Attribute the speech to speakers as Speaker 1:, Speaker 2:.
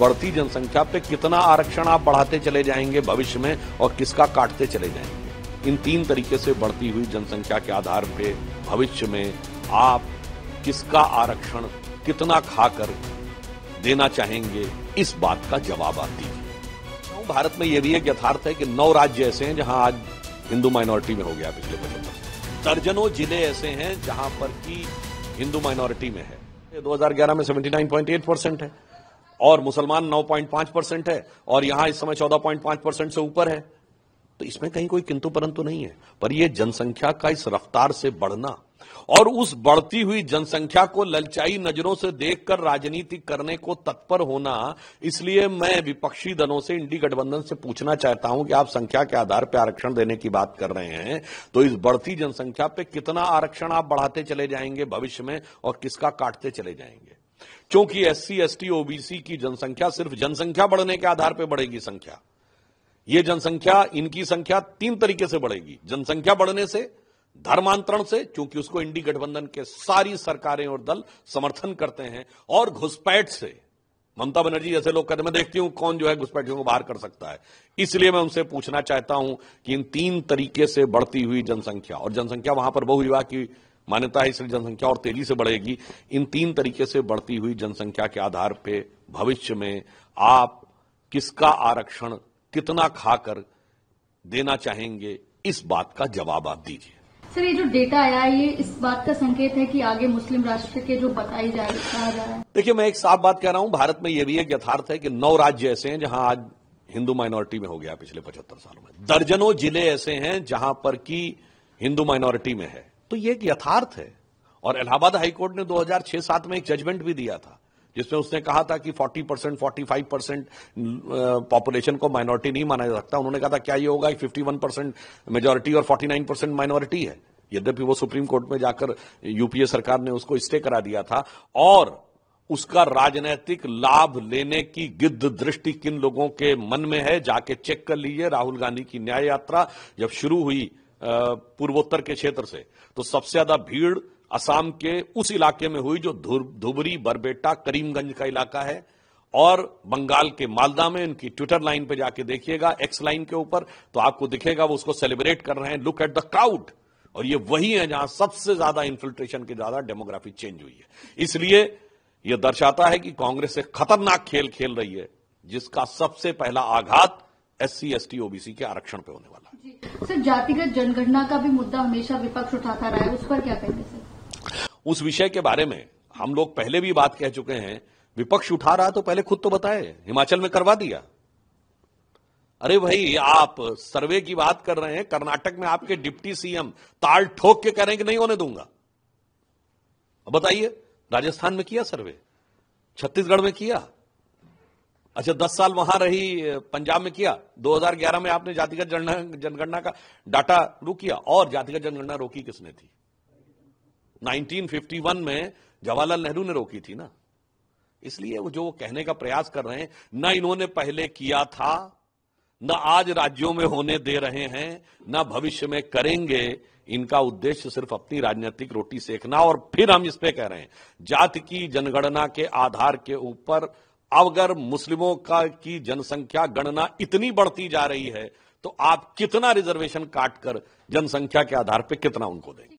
Speaker 1: बढ़ती जनसंख्या पे कितना आरक्षण आप बढ़ाते चले जाएंगे भविष्य में और किसका काटते चले जाएंगे इन तीन तरीके से बढ़ती हुई जनसंख्या के आधार पे भविष्य में आप किसका आरक्षण कितना खाकर देना चाहेंगे इस बात का जवाब आप दीजिए तो भारत में यह भी एक यथार्थ है कि नौ राज्य ऐसे हैं जहां आज हिंदू माइनॉरिटी में हो गया पिछले पचहत्तर दर्जनों जिले ऐसे हैं जहां पर की हिंदू माइनॉरिटी में है 2011 में 79.8 परसेंट है और मुसलमान 9.5 परसेंट है और यहां इस समय 14.5 परसेंट से ऊपर है तो इसमें कहीं कोई किंतु परंतु नहीं है पर यह जनसंख्या का इस रफ्तार से बढ़ना और उस बढ़ती हुई जनसंख्या को ललचाई नजरों से देखकर राजनीति करने को तत्पर होना इसलिए मैं विपक्षी दलों से इंडी गठबंधन से पूछना चाहता हूं कि आप संख्या के आधार पर आरक्षण देने की बात कर रहे हैं तो इस बढ़ती जनसंख्या पे कितना आरक्षण आप बढ़ाते चले जाएंगे भविष्य में और किसका काटते चले जाएंगे क्योंकि एस सी टी ओबीसी की जनसंख्या सिर्फ जनसंख्या बढ़ने के आधार पर बढ़ेगी संख्या ये जनसंख्या इनकी संख्या तीन तरीके से बढ़ेगी जनसंख्या बढ़ने से धर्मांतरण से क्योंकि उसको इंडी गठबंधन के सारी सरकारें और दल समर्थन करते हैं और घुसपैठ से ममता बनर्जी जैसे लोग हैं मैं देखती हूं कौन जो है घुसपैठियों को बाहर कर सकता है इसलिए मैं उनसे पूछना चाहता हूं कि इन तीन तरीके से बढ़ती हुई जनसंख्या और जनसंख्या वहां पर बहुविवाह की मान्यता है इसलिए जनसंख्या और तेजी से बढ़ेगी इन तीन तरीके से बढ़ती हुई जनसंख्या के आधार पर भविष्य में आप किसका आरक्षण कितना खाकर देना चाहेंगे इस बात का जवाब आप दीजिए सर ये जो डेटा आया है ये इस बात का संकेत है कि आगे मुस्लिम राष्ट्र के जो बताई जा रहा है देखिए मैं एक साफ बात कह रहा हूँ भारत में ये भी एक यथार्थ है कि नौ राज्य ऐसे हैं जहां आज हिंदू माइनॉरिटी में हो गया पिछले पचहत्तर सालों में दर्जनों जिले ऐसे हैं जहां पर की हिंदू माइनॉरिटी में है तो ये एक यथार्थ है और इलाहाबाद हाईकोर्ट ने 2006-7 में एक जजमेंट भी दिया था जिसमें उसने कहा था कि 40 परसेंट फोर्टी परसेंट पॉपुलेशन को माइनॉरिटी नहीं माना जा सकता उन्होंने कहा था क्या ये होगा कि वन परसेंट मेजोरिटी और 49 परसेंट माइनॉरिटी है यद्यपि वो सुप्रीम कोर्ट में जाकर यूपीए सरकार ने उसको स्टे करा दिया था और उसका राजनैतिक लाभ लेने की गिद्ध दृष्टि किन लोगों के मन में है जाके चेक कर लीजिए राहुल गांधी की न्याय यात्रा जब शुरू हुई पूर्वोत्तर के क्षेत्र से तो सबसे ज्यादा भीड़ असम के उस इलाके में हुई जो धुबरी बरबेटा करीमगंज का इलाका है और बंगाल के मालदा में इनकी ट्विटर लाइन पे जाके देखिएगा एक्स लाइन के ऊपर तो आपको दिखेगा वो उसको सेलिब्रेट कर रहे हैं लुक एट द क्राउड और ये वही है जहां सबसे ज्यादा इन्फिल्ट्रेशन के ज्यादा डेमोग्राफी चेंज हुई है इसलिए यह दर्शाता है कि कांग्रेस एक खतरनाक खेल खेल रही है जिसका सबसे पहला आघात एस सी ओबीसी के आरक्षण पे होने वाला है सर जातिगत जनगणना का भी मुद्दा हमेशा विपक्ष उठाता रहा है उस पर क्या कहेंगे सर उस विषय के बारे में हम लोग पहले भी बात कह चुके हैं विपक्ष उठा रहा तो पहले खुद तो बताए हिमाचल में करवा दिया अरे भाई आप सर्वे की बात कर रहे हैं कर्नाटक में आपके डिप्टी सीएम ताल ठोक के कह रहे हैं कि नहीं होने दूंगा बताइए राजस्थान में किया सर्वे छत्तीसगढ़ में किया अच्छा दस साल वहां रही पंजाब में किया 2011 में आपने जातिगत जनगणना का डाटा रू किया और जातिगत जनगणना रोकी किसने थी 1951 में जवाहरलाल नेहरू ने रोकी थी ना इसलिए वो जो वो कहने का प्रयास कर रहे हैं ना इन्होंने पहले किया था ना आज राज्यों में होने दे रहे हैं ना भविष्य में करेंगे इनका उद्देश्य सिर्फ अपनी राजनीतिक रोटी सेकना और फिर हम इस पे कह रहे हैं जाति की जनगणना के आधार के ऊपर अब अगर मुस्लिमों का की जनसंख्या गणना इतनी बढ़ती जा रही है तो आप कितना रिजर्वेशन काटकर जनसंख्या के आधार पर कितना उनको देंगे